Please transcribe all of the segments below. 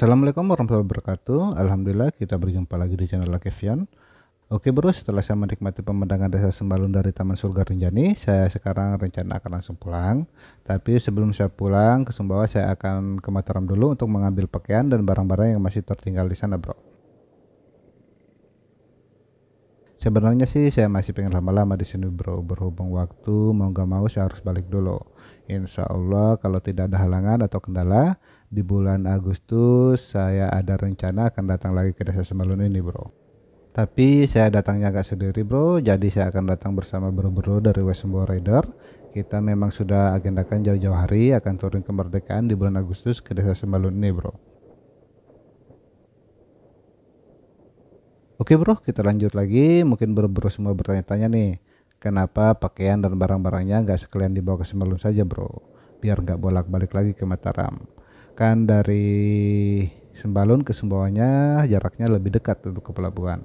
Assalamualaikum warahmatullahi wabarakatuh. Alhamdulillah kita berjumpa lagi di channel Lakevian. Oke bro, setelah saya menikmati pemandangan desa Sembalun dari Taman Surga Rinjani, saya sekarang rencana akan langsung pulang. Tapi sebelum saya pulang ke Sumbawa, saya akan ke Mataram dulu untuk mengambil pakaian dan barang-barang yang masih tertinggal di sana bro. Sebenarnya sih saya masih pengen lama-lama di sini bro, berhubung waktu mau gak mau saya harus balik dulu. Insya Allah kalau tidak ada halangan atau kendala, di bulan Agustus saya ada rencana akan datang lagi ke desa Semelun ini bro tapi saya datangnya agak sendiri bro jadi saya akan datang bersama bro-bro dari Westbow Rider kita memang sudah agendakan jauh-jauh hari akan turun kemerdekaan di bulan Agustus ke desa Sembalun ini bro Oke bro kita lanjut lagi mungkin bro-bro semua bertanya-tanya nih kenapa pakaian dan barang-barangnya nggak sekalian dibawa ke Sembalun saja bro biar nggak bolak-balik lagi ke Mataram dari Sembalun ke Sembawanya jaraknya lebih dekat untuk ke pelabuhan.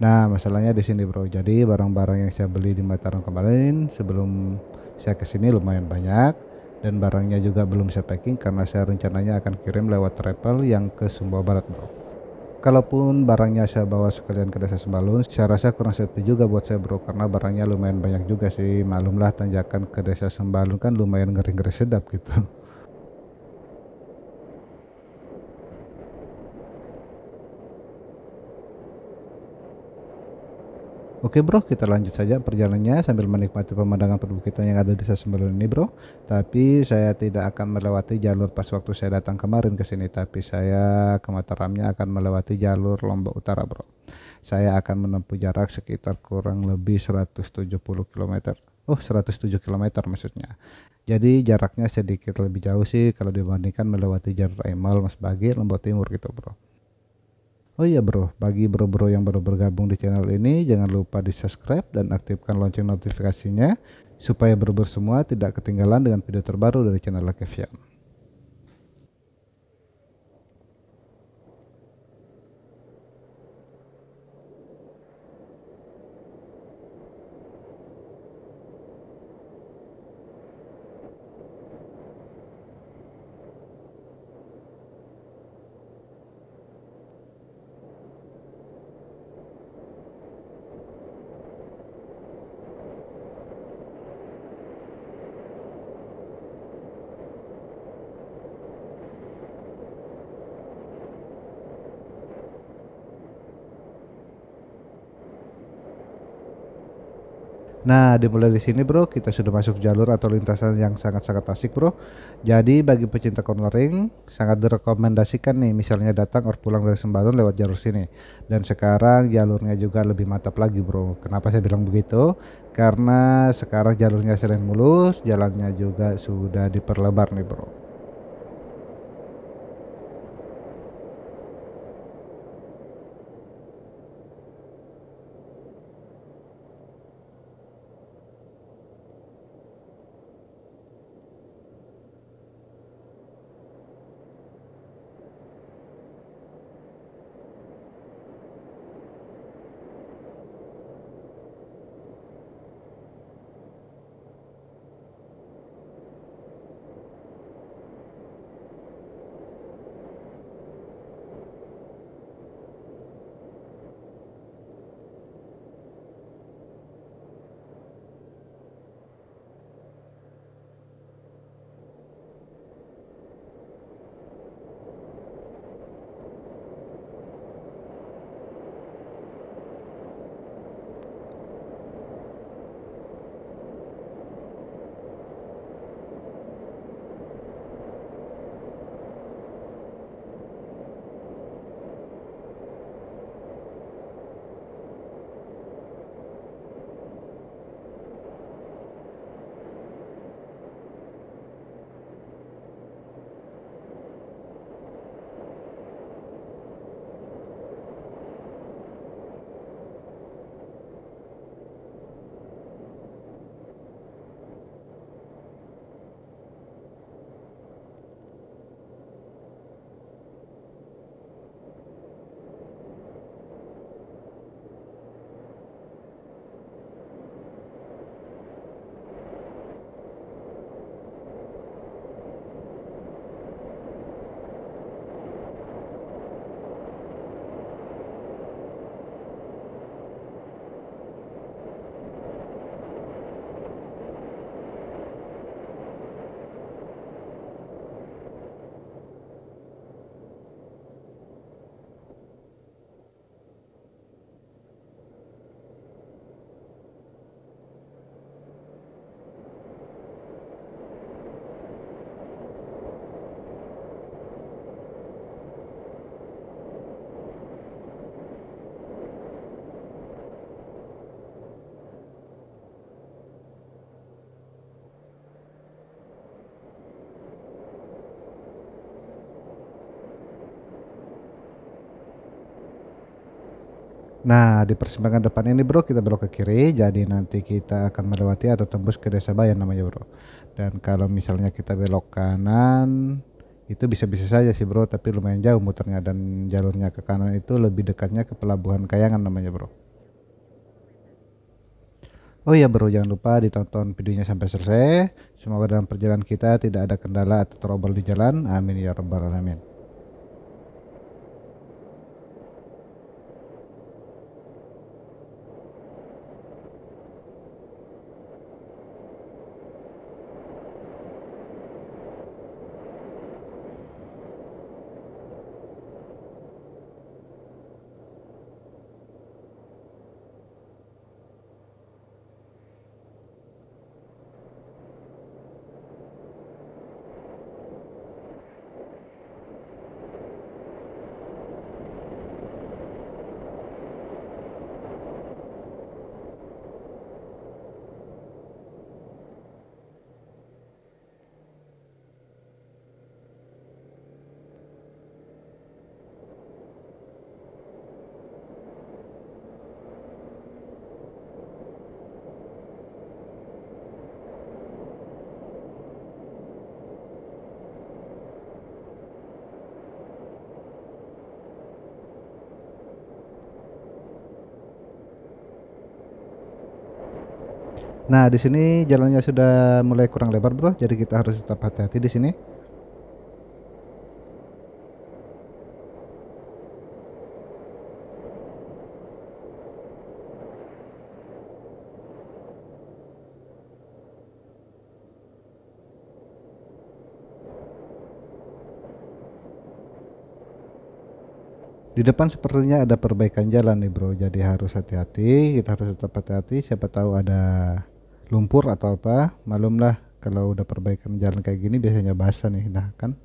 Nah, masalahnya di sini, Bro. Jadi, barang-barang yang saya beli di Mataram kemarin sebelum saya kesini lumayan banyak dan barangnya juga belum saya packing karena saya rencananya akan kirim lewat travel yang ke Sumbawa Barat, Bro. Kalaupun barangnya saya bawa sekalian ke Desa Sembalun, saya rasa kurang safety juga buat saya, Bro, karena barangnya lumayan banyak juga sih. Malumlah tanjakan ke Desa Sembalun kan lumayan ngeri-ngeri sedap gitu. Oke bro, kita lanjut saja perjalanannya sambil menikmati pemandangan perbukitan yang ada di desa Sasembelun ini bro. Tapi saya tidak akan melewati jalur pas waktu saya datang kemarin ke sini, tapi saya ke Mataramnya akan melewati jalur Lombok Utara bro. Saya akan menempuh jarak sekitar kurang lebih 170 km. Oh, 107 km maksudnya. Jadi jaraknya sedikit lebih jauh sih kalau dibandingkan melewati jalur Emal Mas Bagi Lombok Timur gitu bro. Oh iya bro, bagi bro-bro yang baru bergabung di channel ini jangan lupa di subscribe dan aktifkan lonceng notifikasinya supaya bro-bro semua tidak ketinggalan dengan video terbaru dari channel Lakevian. Nah, dimulai di sini bro, kita sudah masuk jalur atau lintasan yang sangat-sangat asik bro. Jadi bagi pecinta cornering, sangat direkomendasikan nih misalnya datang or pulang dari Sembalun lewat jalur sini. Dan sekarang jalurnya juga lebih mantap lagi bro. Kenapa saya bilang begitu? Karena sekarang jalurnya selain mulus, jalannya juga sudah diperlebar nih bro. Nah, di persimpangan depan ini bro kita belok ke kiri, jadi nanti kita akan melewati atau tembus ke desa Bayan namanya bro. Dan kalau misalnya kita belok kanan, itu bisa-bisa saja sih bro, tapi lumayan jauh muternya dan jalurnya ke kanan itu lebih dekatnya ke pelabuhan Kayangan namanya bro. Oh iya bro, jangan lupa ditonton videonya sampai selesai. Semoga dalam perjalanan kita tidak ada kendala atau trouble di jalan. Amin ya rabbal alamin. Nah, di sini jalannya sudah mulai kurang lebar, Bro. Jadi kita harus tetap hati-hati di sini. di depan sepertinya ada perbaikan jalan nih bro jadi harus hati-hati kita harus tetap hati-hati siapa tahu ada lumpur atau apa malumlah kalau udah perbaikan jalan kayak gini biasanya basah nih nah kan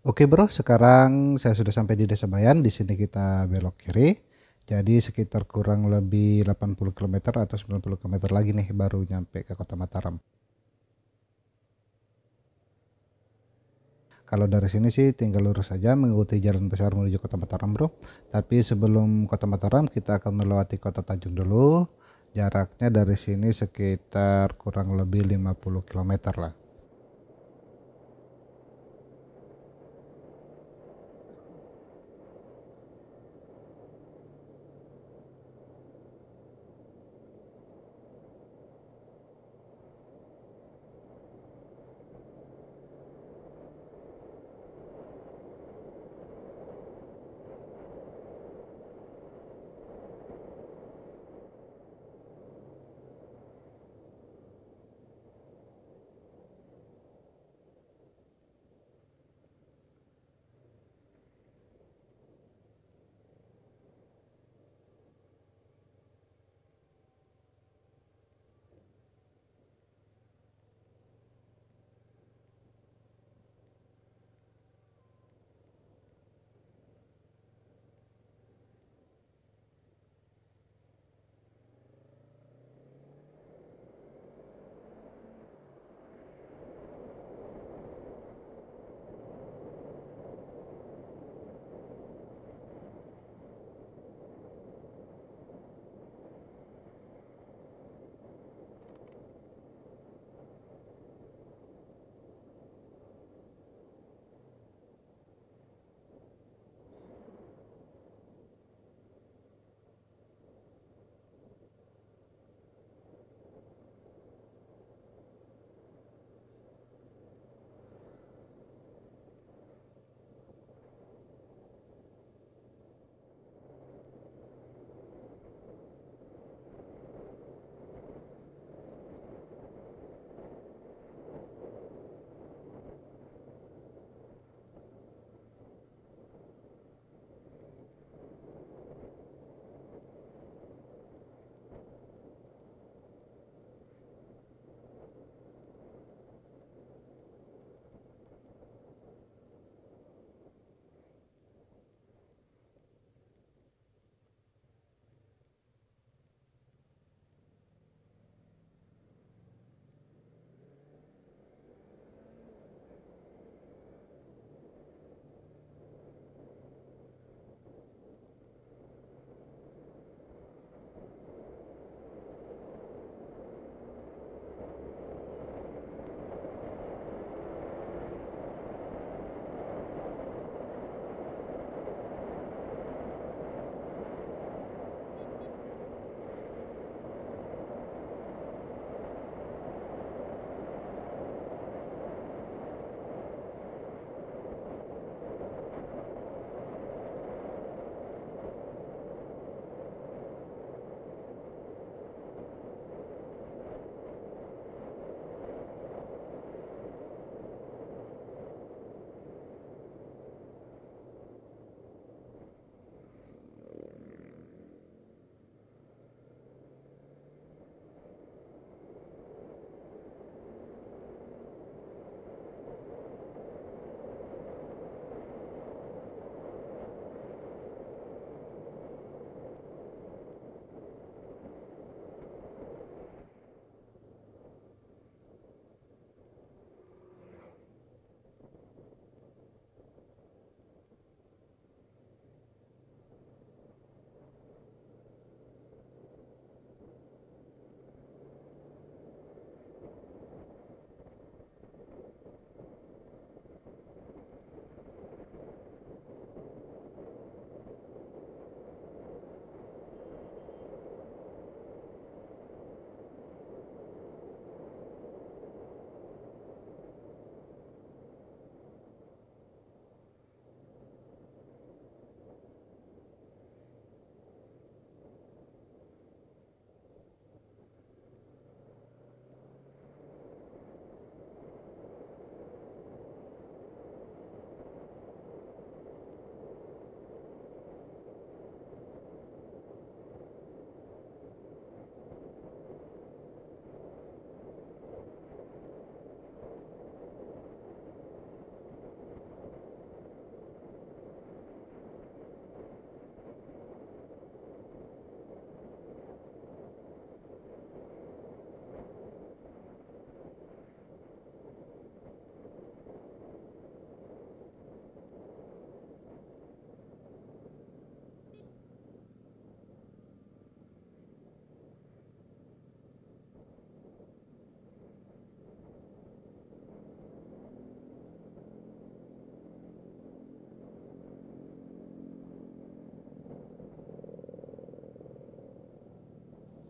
Oke bro, sekarang saya sudah sampai di Desa Bayan. Di sini kita belok kiri. Jadi sekitar kurang lebih 80 km atau 90 km lagi nih baru nyampe ke Kota Mataram. Kalau dari sini sih tinggal lurus saja mengikuti jalan besar menuju Kota Mataram bro. Tapi sebelum Kota Mataram kita akan melewati Kota Tanjung dulu. Jaraknya dari sini sekitar kurang lebih 50 km lah.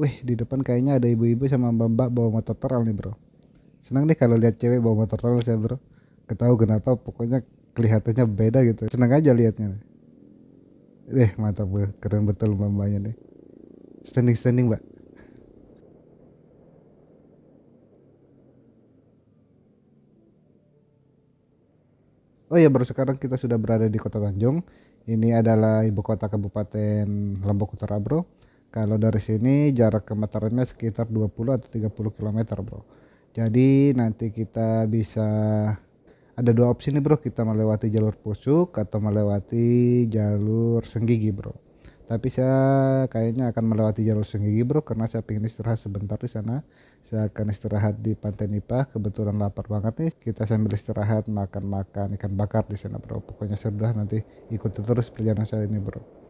wih di depan kayaknya ada ibu-ibu sama mbak-mbak bawa motor terol nih bro senang nih kalau lihat cewek bawa motor terol sih bro ketahu kenapa pokoknya kelihatannya beda gitu senang aja liatnya eh mantap gue keren betul mbak-mbaknya nih standing standing mbak Oh ya baru sekarang kita sudah berada di Kota Tanjung. Ini adalah ibu kota Kabupaten Lombok Utara, Bro kalau dari sini jarak ke Mataramnya sekitar 20 atau 30 km, Bro. Jadi nanti kita bisa ada dua opsi nih, Bro. Kita melewati jalur Pusuk atau melewati jalur Senggigi, Bro. Tapi saya kayaknya akan melewati jalur Senggigi, Bro, karena saya pingin istirahat sebentar di sana. Saya akan istirahat di Pantai Nipa. Kebetulan lapar banget nih. Kita sambil istirahat makan-makan ikan bakar di sana, Bro. Pokoknya seru nanti ikuti terus perjalanan saya ini, Bro.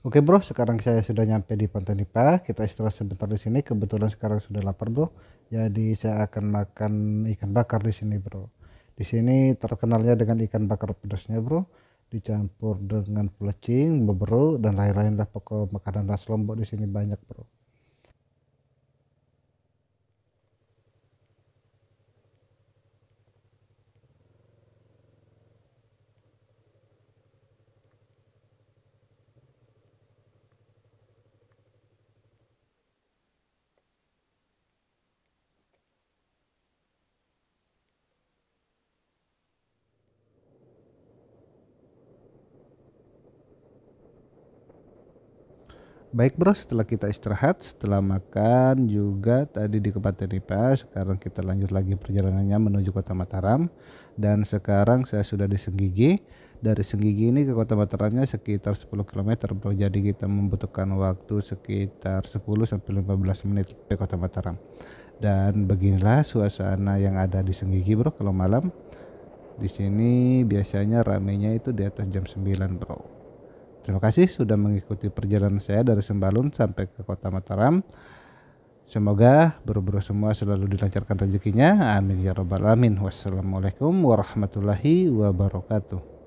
Oke bro, sekarang saya sudah nyampe di Pantai Nipah. Kita istirahat sebentar di sini. Kebetulan sekarang sudah lapar bro. Jadi saya akan makan ikan bakar di sini bro. Di sini terkenalnya dengan ikan bakar pedasnya bro. Dicampur dengan pelecing, beberu, dan lain-lain lah pokok makanan ras Lombok di sini banyak bro. Baik bro, setelah kita istirahat, setelah makan juga tadi di Kepaten IPA, sekarang kita lanjut lagi perjalanannya menuju Kota Mataram. Dan sekarang saya sudah di Senggigi. Dari Senggigi ini ke Kota Mataramnya sekitar 10 km, Jadi kita membutuhkan waktu sekitar 10 sampai 15 menit ke Kota Mataram. Dan beginilah suasana yang ada di Senggigi, bro, kalau malam. Di sini biasanya ramenya itu di atas jam 9, bro. Terima kasih sudah mengikuti perjalanan saya dari Sembalun sampai ke Kota Mataram. Semoga buru-buru semua selalu dilancarkan rezekinya. Amin ya rabbal alamin. Wassalamualaikum warahmatullahi wabarakatuh.